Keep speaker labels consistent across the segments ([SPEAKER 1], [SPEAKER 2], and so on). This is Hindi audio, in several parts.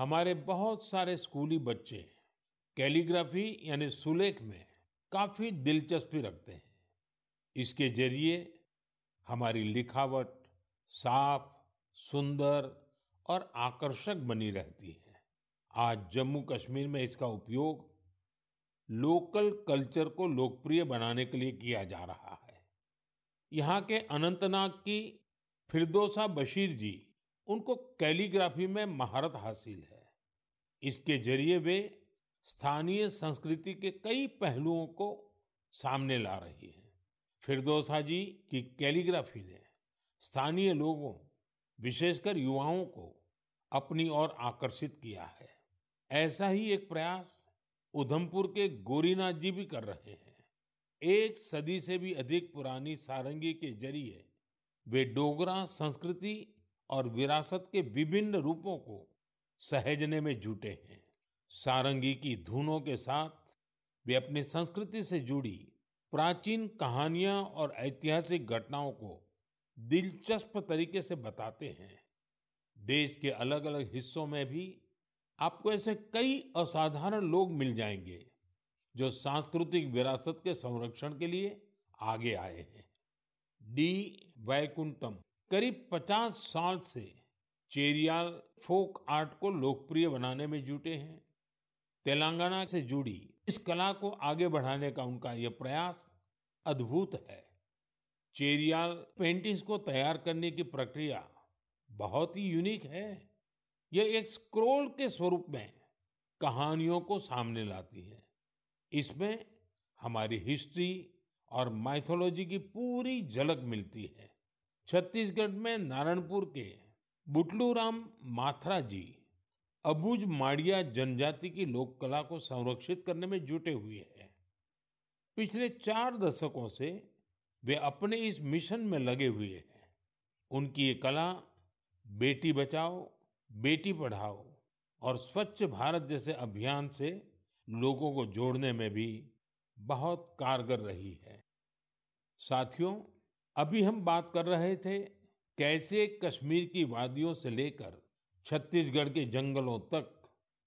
[SPEAKER 1] हमारे बहुत सारे स्कूली बच्चे कैलीग्राफी यानी सुलेख में काफी दिलचस्पी रखते हैं इसके जरिए हमारी लिखावट साफ सुंदर और आकर्षक बनी रहती है आज जम्मू कश्मीर में इसका उपयोग लोकल कल्चर को लोकप्रिय बनाने के लिए किया जा रहा है यहाँ के अनंतनाग की फिरदोसा बशीर जी उनको कैलीग्राफी में महारत हासिल है इसके जरिए वे स्थानीय संस्कृति के कई पहलुओं को सामने ला रही हैं फिरदौसा जी की कैलीग्राफी ने स्थानीय लोगों विशेषकर युवाओं को अपनी ओर आकर्षित किया है ऐसा ही एक प्रयास उधमपुर के गोरीनाथ जी भी कर रहे हैं एक सदी से भी अधिक पुरानी सारंगी के जरिए वे डोगरा संस्कृति और विरासत के विभिन्न रूपों को सहजने में जुटे हैं सारंगी की धुनों के साथ वे अपनी संस्कृति से जुड़ी प्राचीन कहानियां और ऐतिहासिक घटनाओं को दिलचस्प तरीके से बताते हैं देश के अलग अलग हिस्सों में भी आपको ऐसे कई असाधारण लोग मिल जाएंगे जो सांस्कृतिक विरासत के संरक्षण के लिए आगे आए हैं डी वैकुंठम करीब 50 साल से चेरियाल फोक आर्ट को लोकप्रिय बनाने में जुटे हैं तेलंगाना से जुड़ी इस कला को आगे बढ़ाने का उनका ये प्रयास अद्भुत है चेरियाल पेंटिंग्स को तैयार करने की प्रक्रिया बहुत ही यूनिक है यह एक स्क्रोल के स्वरूप में कहानियों को सामने लाती है इसमें हमारी हिस्ट्री और माइथोलॉजी की पूरी झलक मिलती है छत्तीसगढ़ में नारायणपुर के बुटलूराम माथरा जी अबुज माड़िया जनजाति की लोककला को संरक्षित करने में जुटे हुए हैं पिछले चार दशकों से वे अपने इस मिशन में लगे हुए हैं उनकी ये कला बेटी बचाओ बेटी पढ़ाओ और स्वच्छ भारत जैसे अभियान से लोगों को जोड़ने में भी बहुत कारगर रही है साथियों अभी हम बात कर रहे थे कैसे कश्मीर की वादियों से लेकर छत्तीसगढ़ के जंगलों तक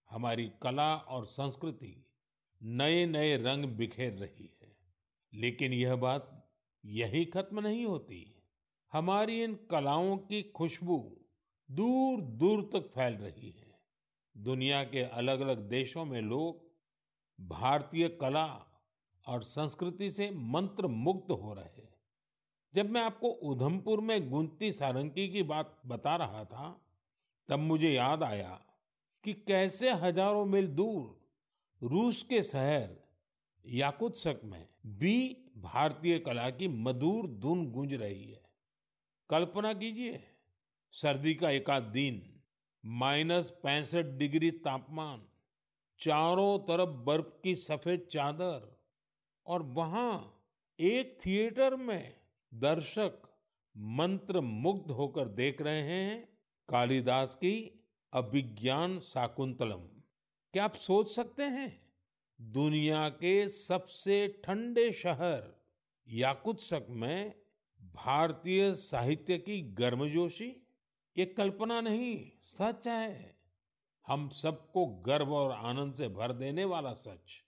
[SPEAKER 1] हमारी कला और संस्कृति नए नए रंग बिखेर रही है लेकिन यह बात यहीं खत्म नहीं होती हमारी इन कलाओं की खुशबू दूर दूर तक फैल रही है दुनिया के अलग अलग देशों में लोग भारतीय कला और संस्कृति से मंत्र मुग्ध हो रहे हैं जब मैं आपको उधमपुर में गुंती सारंगी की बात बता रहा था तब मुझे याद आया कि कैसे हजारों मील दूर रूस के शहर याकुत्सक में भी भारतीय कला की मधुर धुन गूंज रही है कल्पना कीजिए सर्दी का एकाध दिन माइनस पैंसठ डिग्री तापमान चारों तरफ बर्फ की सफेद चादर और वहां एक थिएटर में दर्शक मंत्र मुग्ध होकर देख रहे हैं कालिदास की अभिज्ञान शाकुंतलम क्या आप सोच सकते हैं दुनिया के सबसे ठंडे शहर याकुत्सक में भारतीय साहित्य की गर्मजोशी ये कल्पना नहीं सच है हम सबको गर्व और आनंद से भर देने वाला सच